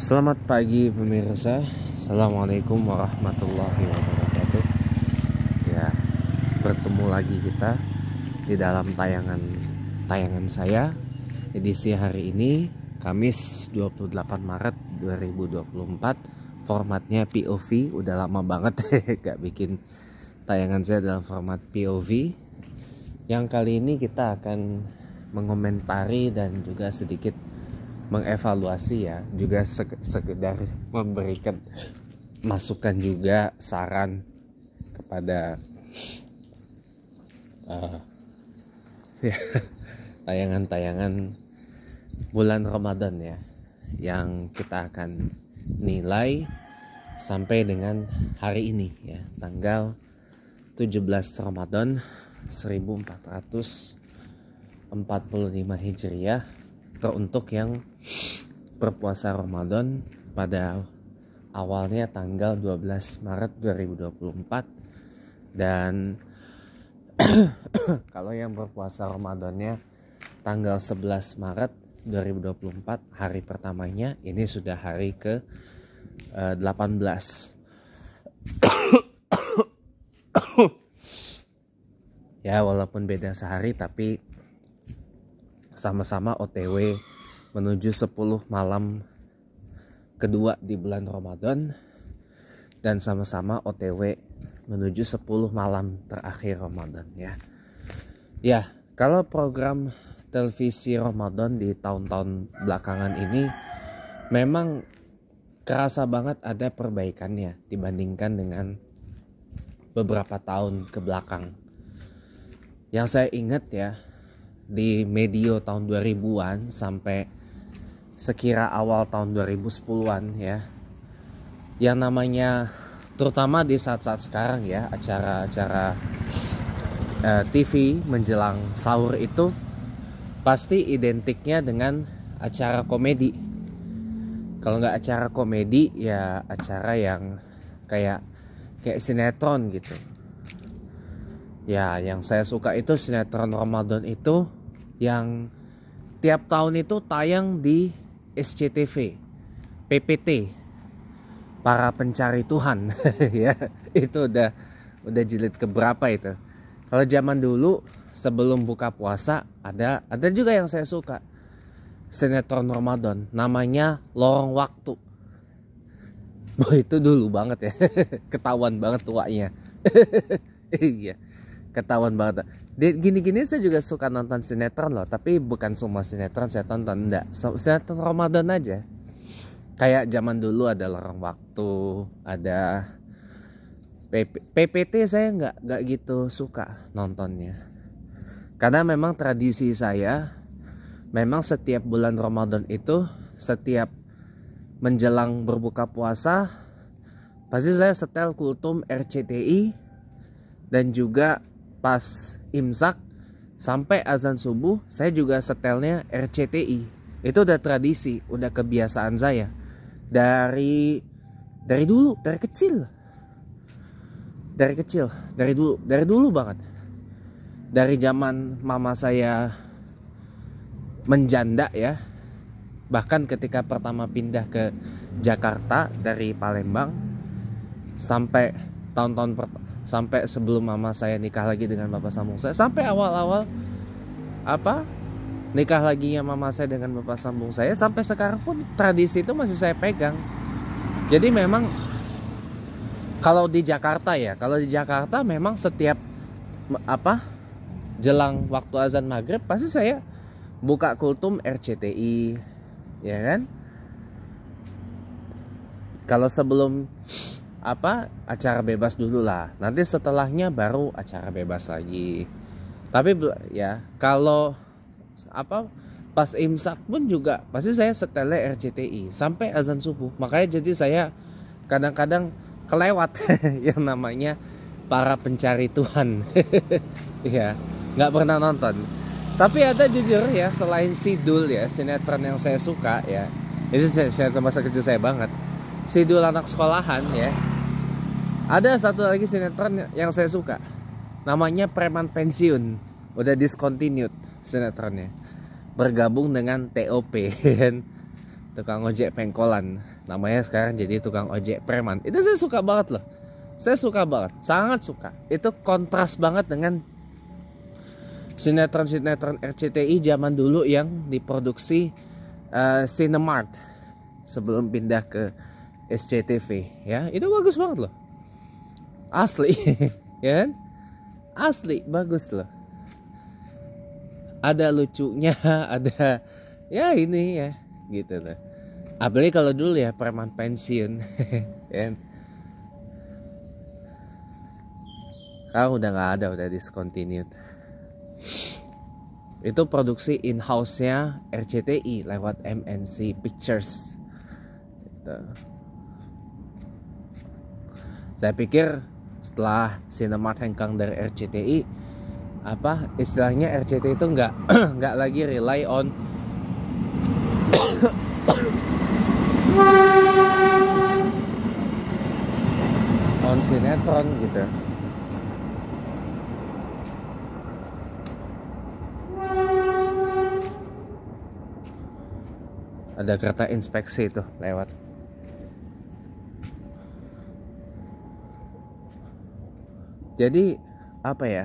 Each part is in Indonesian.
Selamat pagi pemirsa Assalamualaikum warahmatullahi wabarakatuh Ya bertemu lagi kita Di dalam tayangan tayangan saya Edisi hari ini Kamis 28 Maret 2024 Formatnya POV Udah lama banget gak bikin tayangan saya dalam format POV Yang kali ini kita akan mengomentari dan juga sedikit mengevaluasi ya juga sekedar memberikan masukan juga saran kepada tayangan eh, tayangan-tayangan bulan Ramadan ya yang kita akan nilai sampai dengan hari ini ya tanggal 17 Ramadan 1445 Hijriah teruntuk yang berpuasa Ramadan pada awalnya tanggal 12 Maret 2024 dan kalau yang berpuasa Ramadannya tanggal 11 Maret 2024 hari pertamanya ini sudah hari ke 18 e, ya walaupun beda sehari tapi sama-sama OTW menuju 10 malam kedua di bulan Ramadan dan sama-sama OTW menuju 10 malam terakhir Ramadan ya. Ya, kalau program televisi Ramadan di tahun-tahun belakangan ini memang kerasa banget ada perbaikannya dibandingkan dengan beberapa tahun ke belakang. Yang saya ingat ya, di medio tahun 2000-an sampai sekira awal tahun 2010-an ya. Yang namanya terutama di saat-saat sekarang ya, acara-acara uh, eh, TV menjelang sahur itu pasti identiknya dengan acara komedi. Kalau nggak acara komedi ya acara yang kayak kayak sinetron gitu. Ya, yang saya suka itu sinetron Ramadan itu yang tiap tahun itu tayang di SCTV, PPT, para pencari Tuhan, ya itu udah udah jilid keberapa itu. Kalau zaman dulu sebelum buka puasa ada ada juga yang saya suka sinetron Ramadan namanya Lorong Waktu. Boh itu dulu banget ya. Ketahuan banget tuanya. iya. Ketahuan banget gini-gini saya juga suka nonton sinetron loh tapi bukan semua sinetron saya tonton enggak sinetron Ramadan aja kayak zaman dulu ada lorong waktu ada PPT saya nggak nggak gitu suka nontonnya karena memang tradisi saya memang setiap bulan Ramadan itu setiap menjelang berbuka puasa pasti saya setel kultum RCTI dan juga pas imsak sampai azan subuh saya juga setelnya RCTI itu udah tradisi udah kebiasaan saya dari dari dulu dari kecil dari kecil dari dulu dari dulu banget dari zaman mama saya menjanda ya bahkan ketika pertama pindah ke Jakarta dari Palembang sampai tahun-tahun sampai sebelum mama saya nikah lagi dengan bapak sambung saya sampai awal-awal apa nikah lagi ya mama saya dengan bapak sambung saya sampai sekarang pun tradisi itu masih saya pegang jadi memang kalau di Jakarta ya kalau di Jakarta memang setiap apa jelang waktu azan maghrib pasti saya buka kultum RCTI ya kan kalau sebelum apa acara bebas dulu lah nanti setelahnya baru acara bebas lagi tapi ya kalau apa pas imsak pun juga pasti saya setele RCTI sampai azan subuh makanya jadi saya kadang-kadang kelewat yang namanya para pencari Tuhan ya nggak pernah nonton tapi ada jujur ya selain Sidul ya sinetron yang saya suka ya itu saya, saya masa kecil saya banget Sidul anak sekolahan ya ada satu lagi sinetron yang saya suka. Namanya Preman Pensiun. Udah discontinued sinetronnya. Bergabung dengan TOP. Kan? tukang ojek pengkolan. Namanya sekarang jadi tukang ojek preman. Itu saya suka banget loh. Saya suka banget, sangat suka. Itu kontras banget dengan sinetron-sinetron RCTI zaman dulu yang diproduksi uh, eh, Cinemart sebelum pindah ke SCTV ya. Itu bagus banget loh asli ya kan? asli bagus loh ada lucunya ada ya ini ya gitu loh apalagi kalau dulu ya preman pensiun ya Kau udah nggak ada udah discontinued itu produksi in house nya RCTI lewat MNC Pictures gitu. saya pikir setelah sinemat hengkang dari RCTI apa istilahnya RCTI itu nggak nggak lagi rely on on sinetron gitu ada kereta inspeksi itu lewat jadi apa ya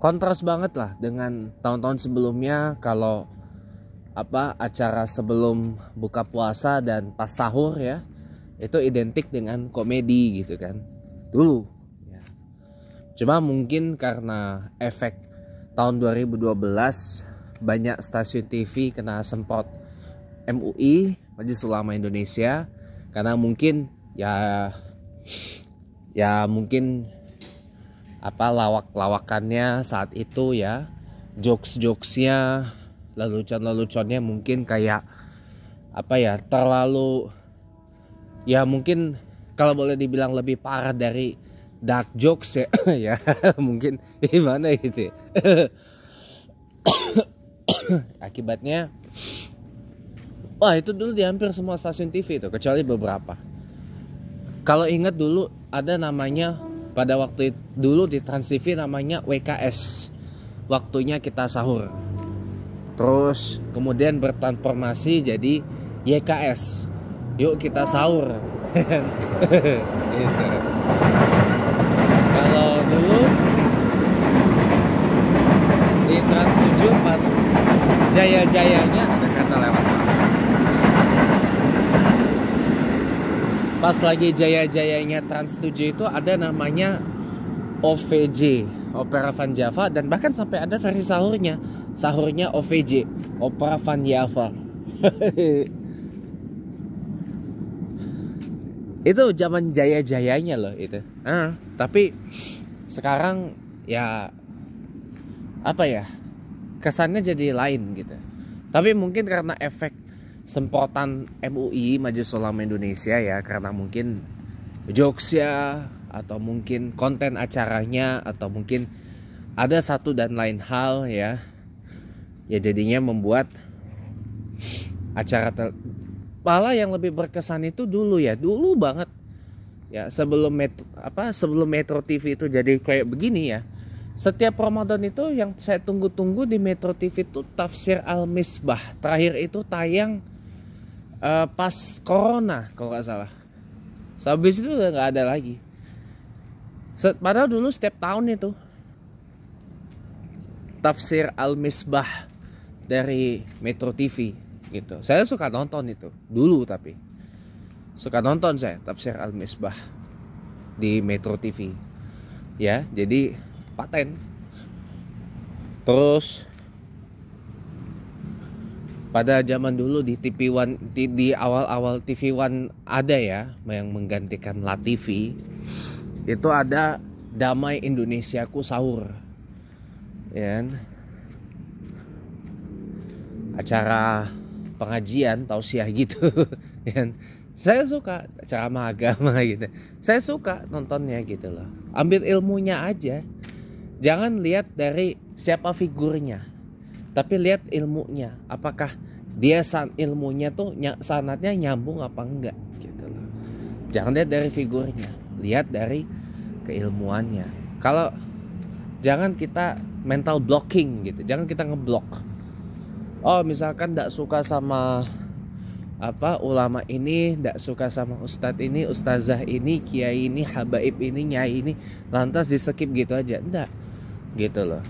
kontras banget lah dengan tahun-tahun sebelumnya kalau apa acara sebelum buka puasa dan pas sahur ya itu identik dengan komedi gitu kan dulu ya. cuma mungkin karena efek tahun 2012 banyak stasiun TV kena semprot MUI Majelis Ulama Indonesia karena mungkin ya ya mungkin apa lawak-lawakannya saat itu ya jokes-jokesnya lelucon-leluconnya mungkin kayak apa ya terlalu ya mungkin kalau boleh dibilang lebih parah dari dark jokes ya ya mungkin gimana gitu ya. akibatnya wah itu dulu di hampir semua stasiun TV itu kecuali beberapa kalau ingat dulu ada namanya pada waktu itu, dulu di Trans TV namanya WKS waktunya kita sahur terus kemudian bertransformasi jadi YKS yuk kita sahur gitu. kalau dulu di Trans 7 pas jaya-jayanya ada kata lewat pas lagi jaya-jayanya Trans 7 itu ada namanya OVJ Opera Van Java dan bahkan sampai ada versi sahurnya sahurnya OVJ Opera Van Java itu zaman jaya-jayanya loh itu ah, tapi sekarang ya apa ya kesannya jadi lain gitu tapi mungkin karena efek semprotan MUI Majelis Ulama Indonesia ya karena mungkin jokes ya atau mungkin konten acaranya atau mungkin ada satu dan lain hal ya ya jadinya membuat acara malah yang lebih berkesan itu dulu ya dulu banget ya sebelum metro, apa sebelum Metro TV itu jadi kayak begini ya setiap Ramadan itu yang saya tunggu-tunggu di Metro TV itu tafsir Al-Misbah. Terakhir itu tayang uh, pas corona kalau nggak salah habis itu nggak ada lagi padahal dulu setiap tahun itu tafsir al-misbah dari Metro TV gitu saya suka nonton itu dulu tapi suka nonton saya tafsir al-misbah di Metro TV ya jadi paten terus pada zaman dulu di TV One di awal-awal TV One ada ya yang menggantikan La TV itu ada Damai Indonesiaku sahur ya kan? acara pengajian tausiah gitu ya kan? saya suka ceramah agama gitu saya suka nontonnya gitu loh ambil ilmunya aja jangan lihat dari siapa figurnya tapi lihat ilmunya apakah dia san ilmunya tuh sanatnya nyambung apa enggak gitu loh jangan lihat dari figurnya lihat dari keilmuannya kalau jangan kita mental blocking gitu jangan kita ngeblok oh misalkan tidak suka sama apa ulama ini tidak suka sama ustadz ini ustazah ini kiai ini habaib ini nyai ini lantas disekip gitu aja enggak gitu loh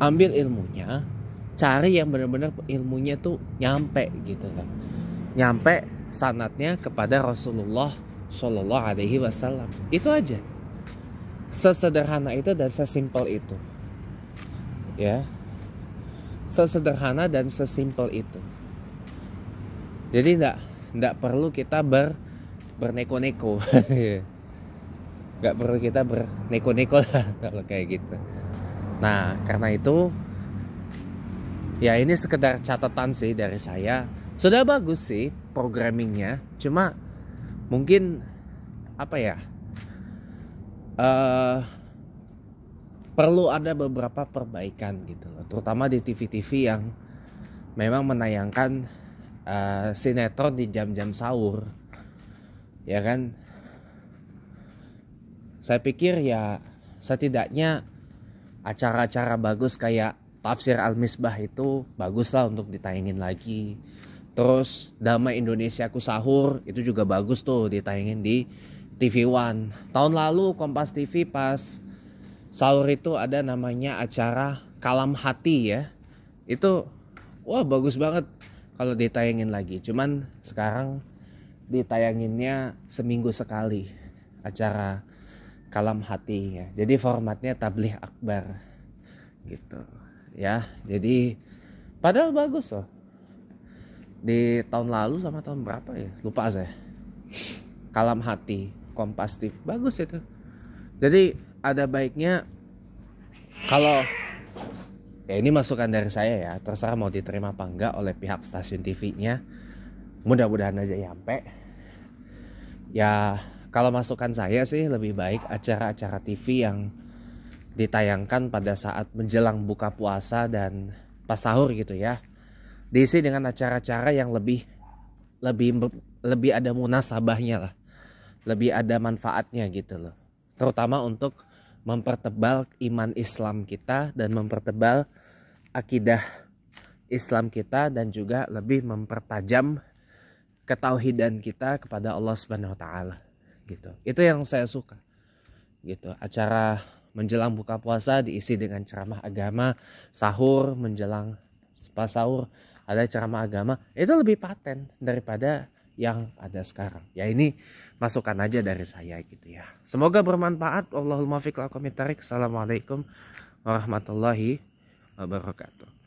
ambil ilmunya cari yang benar-benar ilmunya tuh nyampe gitu kan nyampe sanatnya kepada Rasulullah Shallallahu Alaihi Wasallam itu aja sesederhana itu dan sesimpel itu ya sesederhana dan sesimpel itu jadi tidak tidak perlu kita ber berneko-neko nggak perlu kita berneko-neko lah kalau kayak gitu Nah, karena itu ya ini sekedar catatan sih dari saya. Sudah bagus sih programmingnya, cuma mungkin apa ya? Uh, perlu ada beberapa perbaikan gitu loh, terutama di TV-TV yang memang menayangkan uh, sinetron di jam-jam sahur. Ya kan? Saya pikir ya setidaknya acara-acara bagus kayak tafsir Al-Misbah itu bagus lah untuk ditayangin lagi. Terus Damai Indonesia ku sahur itu juga bagus tuh ditayangin di TV One. Tahun lalu Kompas TV pas sahur itu ada namanya acara Kalam Hati ya. Itu wah bagus banget kalau ditayangin lagi. Cuman sekarang ditayanginnya seminggu sekali acara kalam hati ya. Jadi formatnya tabligh akbar gitu ya. Jadi padahal bagus loh. Di tahun lalu sama tahun berapa ya? Lupa saya. Kalam hati, kompastif, bagus itu. Jadi ada baiknya kalau ya ini masukan dari saya ya, terserah mau diterima apa enggak oleh pihak stasiun TV-nya. Mudah-mudahan aja nyampe. Ya kalau masukan saya sih lebih baik acara-acara TV yang ditayangkan pada saat menjelang buka puasa dan pas sahur gitu ya. Diisi dengan acara-acara yang lebih lebih lebih ada munasabahnya lah. Lebih ada manfaatnya gitu loh. Terutama untuk mempertebal iman Islam kita dan mempertebal akidah Islam kita dan juga lebih mempertajam ketauhidan kita kepada Allah Subhanahu wa taala gitu itu yang saya suka gitu acara menjelang buka puasa diisi dengan ceramah agama sahur menjelang pas sahur ada ceramah agama itu lebih paten daripada yang ada sekarang ya ini masukan aja dari saya gitu ya semoga bermanfaat Allahumma fiqla mitarik assalamualaikum warahmatullahi wabarakatuh